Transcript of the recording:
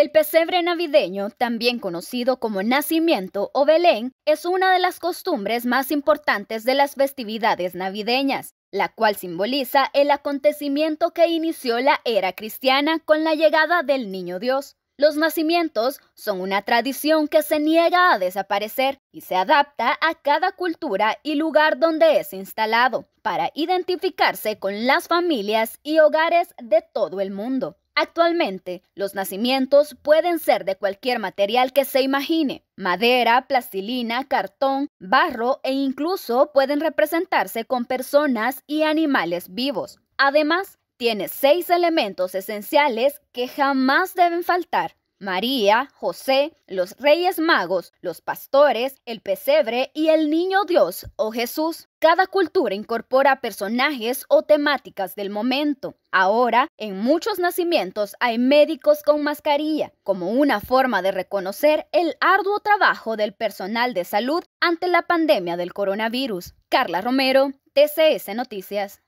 El pesebre navideño, también conocido como nacimiento o Belén, es una de las costumbres más importantes de las festividades navideñas, la cual simboliza el acontecimiento que inició la era cristiana con la llegada del Niño Dios. Los nacimientos son una tradición que se niega a desaparecer y se adapta a cada cultura y lugar donde es instalado para identificarse con las familias y hogares de todo el mundo. Actualmente, los nacimientos pueden ser de cualquier material que se imagine, madera, plastilina, cartón, barro e incluso pueden representarse con personas y animales vivos. Además, tiene seis elementos esenciales que jamás deben faltar María, José, los reyes magos, los pastores, el pesebre y el niño Dios o oh Jesús. Cada cultura incorpora personajes o temáticas del momento. Ahora, en muchos nacimientos hay médicos con mascarilla, como una forma de reconocer el arduo trabajo del personal de salud ante la pandemia del coronavirus. Carla Romero, TCS Noticias.